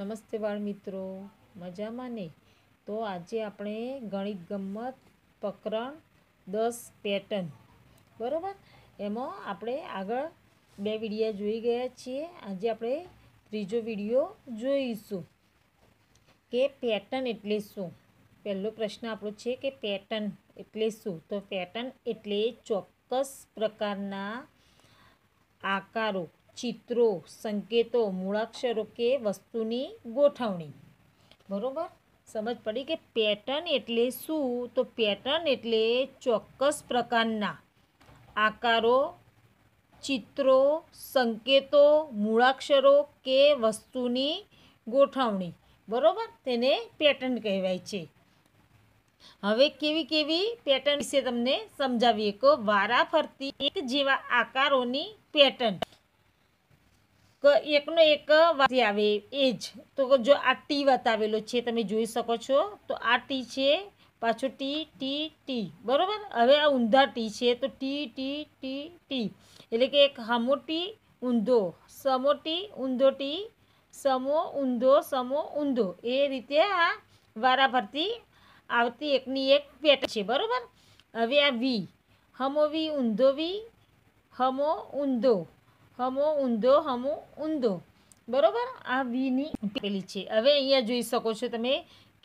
નમસ્તે બાળ મિત્રો મજામાં ને તો આજે આપણે ગણિત ગમત પ્રકરણ દસ પેટર્ન બરાબર એમાં આપણે આગળ બે વિડીયા જોઈ ગયા છીએ આજે આપણે ત્રીજો વિડીયો જોઈશું કે પેટર્ન એટલે શું પહેલો પ્રશ્ન આપણો છે કે પેટર્ન એટલે શું તો પેટર્ન એટલે ચોક્કસ પ્રકારના આકારો ચિત્રો સંકેતો મૂળાક્ષરો કે વસ્તુની ગોઠવણી બરાબર સમજ પડી કે પેટર્ન એટલે શું તો પેટર્ન એટલે ચોક્કસ પ્રકારના આકારો ચિત્રો સંકેતો મૂળાક્ષરો કે વસ્તુની ગોઠવણી બરાબર તેને પેટર્ન કહેવાય છે હવે કેવી કેવી પેટર્ન વિશે તમને સમજાવીએ કે વારાફરતી એક જેવા આકારોની પેટર્ન એકનો એક વાથી આવે એ જ તો જો આ ટી વતાવેલો છે તમે જોઈ શકો છો તો આ ટી છે પાછો ટી ટી ટી બરાબર હવે આ ઊંધા ટી છે તો ટી ટી ટી ટી એટલે કે એક હામો ટી ઊંધો સમો ટી ઊંધો ટી સમો ઊંધો સમો ઊંધો એ રીતે આ વારાફરતી આવતી એકની એક પેટ છે બરાબર હવે આ વી હમો વી ઊંધો વી હમો ઊંધો હમો ઊંધો હમો ઊંધો બરાબર આ વીની પેલી છે હવે અહીંયા જોઈ શકો છો તમે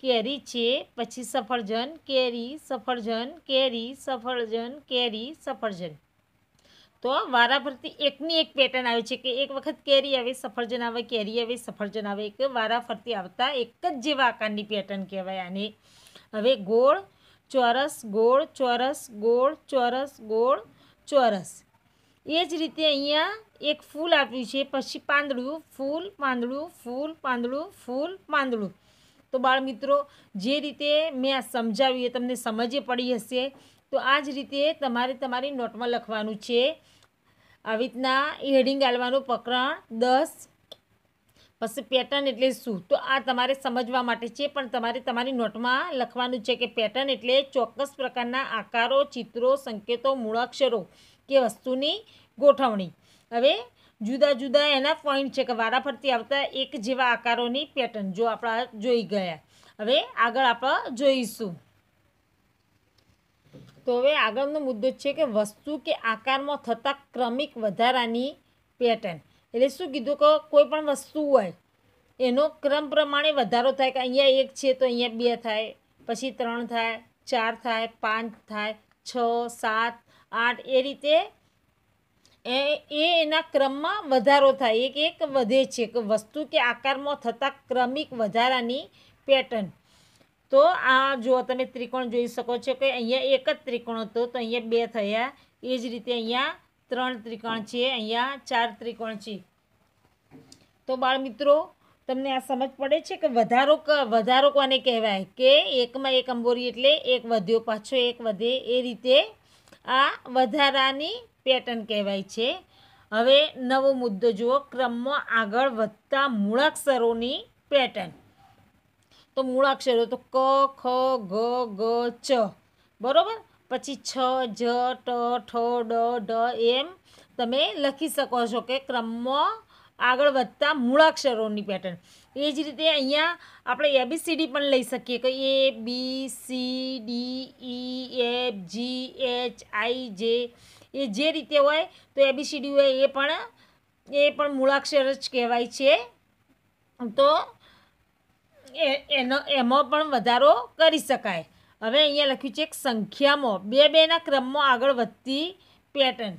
કેરી છે પછી સફરજન કેરી સફરજન કેરી સફરજન કેરી સફરજન તો વારાફરતી એકની એક પેટર્ન આવે છે કે એક વખત કેરી આવે સફરજન આવે કેરી આવે સફરજન આવે એક વારાફરતી આવતા એક જ જેવા આકારની પેટર્ન કહેવાય આને હવે ગોળ ચોરસ ગોળ ચોરસ ગોળ ચોરસ ગોળ ચોરસ એ જ રીતે અહીંયા એક ફૂલ આપ્યું છે પછી પાંદડું ફૂલ પાંદડું ફૂલ પાંદડું ફૂલ પાંદડું તો બાળ મિત્રો જે રીતે મેં આ સમજાવ્યું એ તમને સમજે પડી હશે તો આ જ રીતે તમારે તમારી નોટમાં લખવાનું છે આવી રીતના હેડિંગ આલવાનું પ્રકરણ દસ પછી પેટર્ન એટલે શું તો આ તમારે સમજવા માટે છે પણ તમારે તમારી નોટમાં લખવાનું છે કે પેટર્ન એટલે ચોક્કસ પ્રકારના આકારો ચિત્રો સંકેતો મૂળાક્ષરો કે વસ્તુની ગોઠવણી હવે જુદા જુદા એના પોઈન્ટ છે કે વારાફરતી આવતા એક જેવા આકારોની પેટર્ન જો આપણા જોઈ ગયા હવે આગળ આપણે જોઈશું તો હવે આગળનો મુદ્દો છે કે વસ્તુ કે આકારમાં થતા ક્રમિક વધારાની પેટર્ન એટલે શું કીધું કે કોઈ પણ વસ્તુ હોય એનો ક્રમ પ્રમાણે વધારો થાય કે અહીંયા એક છે તો અહીંયા બે થાય પછી ત્રણ થાય ચાર થાય પાંચ થાય છ સાત આઠ એ રીતે એ એના ક્રમમાં વધારો થાય એક એક વધે છે કે વસ્તુ કે આકારમાં થતા ક્રમિક વધારાની પેટર્ન તો આ જો તમે ત્રિકોણ જોઈ શકો છો કે અહીંયા એક જ ત્રિકોણ હતો તો અહીંયા બે થયા એ જ રીતે અહીંયા ત્રણ ત્રિકોણ છે અહીંયા ચાર ત્રિકોણ છે તો બાળ મિત્રો તમને આ સમજ પડે છે કે વધારો વધારો કોને કહેવાય કે એકમાં એક અંબોરી એટલે એક વધ્યો પાછો એક વધે એ રીતે આ વધારાની પેટર્ન કહેવાય છે હવે નવો મુદ્દો જુઓ ક્રમમાં આગળ વધતા મૂળાક્ષરોની પેટર્ન તો મૂળાક્ષરો તો ક ખ ગ ગ ચ બરાબર પછી છ જ ટ ઠ ડ ઢ એમ તમે લખી શકો છો કે ક્રમમાં આગળ વધતા મૂળાક્ષરોની પેટર્ન એ જ રીતે અહીંયા આપણે એબીસીડી પણ લઈ શકીએ કે A B C D E F G H I J A જે રીતે હોય તો એબીસીડી હોય એ પણ એ પણ મૂળાક્ષર જ કહેવાય છે તો એનો એમાં પણ વધારો કરી શકાય હવે અહીંયા લખ્યું છે એક સંખ્યામાં બે બેના ક્રમમાં આગળ વધતી પેટર્ન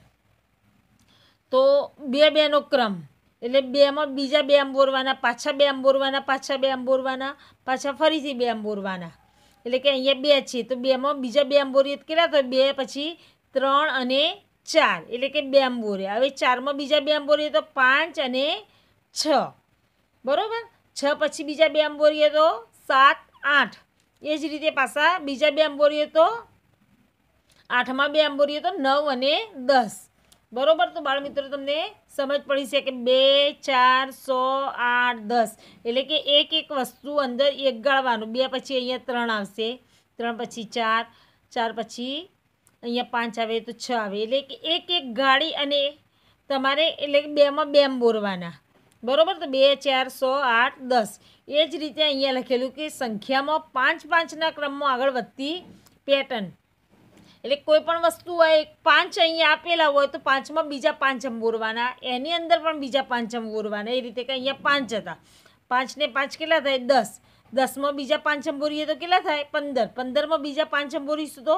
તો બે બેનો ક્રમ એટલે બેમાં બીજા બે અંબોરવાના પાછા બે અંબોરવાના પાછા બે અંબોરવાના પાછા ફરીથી બે અંબોરવાના એટલે કે અહીંયા બે છે તો બેમાં બીજા બે અંબોરીએ કેટલા થાય બે પછી ત્રણ અને ચાર એટલે કે બે અંબોરે હવે ચારમાં બીજા બે અંબોરીએ તો પાંચ અને છ બરાબર છ પછી બીજા બે અંબોરીએ તો સાત આઠ એ જ રીતે પાછા બીજા બે અંબોરીએ તો આઠમાં બે અંબોરીએ તો નવ અને દસ બરોબર તો બાળ મિત્રો તમને સમજ પડી છે કે બે ચાર સો આઠ દસ એટલે કે એક એક વસ્તુ અંદર એક ગાળવાનું બે પછી અહીંયા ત્રણ આવશે ત્રણ પછી ચાર ચાર પછી અહીંયા પાંચ આવે તો છ આવે એટલે કે એક એક ગાળી અને તમારે એટલે કે બેમાં બેમ બોરવાના બરોબર તો બે ચાર સો આઠ દસ એ જ રીતે અહીંયા લખેલું કે સંખ્યામાં પાંચ પાંચના ક્રમમાં આગળ વધતી પેટર્ન એટલે કોઈ પણ વસ્તુ હોય પાંચ અહીંયા આપેલા હોય તો પાંચમાં બીજા પાંચ અંબોરવાના એની અંદર પણ બીજા પાંચ અંબોરવાના એ રીતે કે અહીંયા પાંચ હતા પાંચને પાંચ કેટલા થાય દસ દસમાં બીજા પાંચ અંબોરીએ તો કેટલા થાય પંદર પંદરમાં બીજા પાંચ અંબોરીશું તો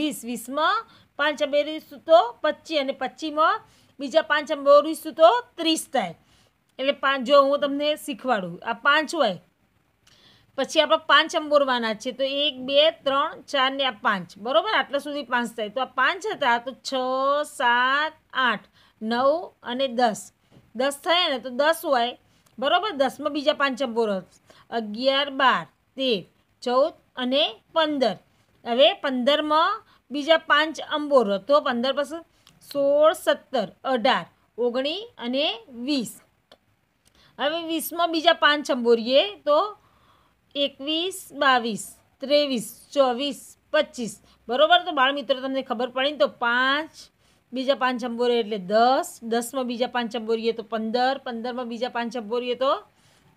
વીસ વીસમાં પાંચ અંબોરીશું તો પચીસ અને પચીસમાં બીજા પાંચ અંબોરીશું તો ત્રીસ થાય એટલે પાંચ જો હું તમને શીખવાડું આ પાંચ હોય પછી આપણે પાંચ અંબોરવાના છે તો એક બે ત્રણ ચાર ને આ પાંચ બરાબર આટલા સુધી પાંચ થાય તો આ પાંચ હતા તો છ સાત આઠ નવ અને દસ દસ થયા ને તો દસ હોય બરાબર દસમાં બીજા પાંચ અંબોર અગિયાર બાર તેર ચૌદ અને પંદર હવે પંદરમાં બીજા પાંચ અંબોર તો પંદર પછી સોળ સત્તર અઢાર ઓગણીસ અને વીસ હવે વીસમાં બીજા પાંચ અંબોરીએ તો એકવીસ બાવીસ ત્રેવીસ ચોવીસ પચીસ બરાબર તો બાળ મિત્રો તમને ખબર પડી ને તો પાંચ બીજા પાંચ અંબોરી એટલે દસ દસમાં બીજા પાંચ અંબોરીએ તો પંદર પંદરમાં બીજા પાંચ અંબોરીએ તો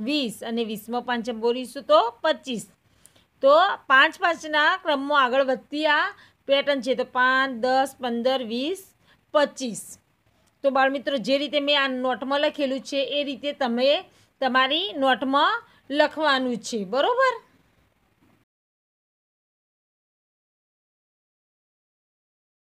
વીસ અને વીસમાં પાંચ અંબોરીશું તો પચીસ તો પાંચ પાંચના ક્રમમાં આગળ વધતી આ પેટર્ન છે તો પાંચ દસ પંદર વીસ પચીસ તો બાળમિત્રો જે રીતે મેં આ નોટમાં લખેલું છે એ રીતે તમે તમારી નોટમાં લખવાનું છે બરોબર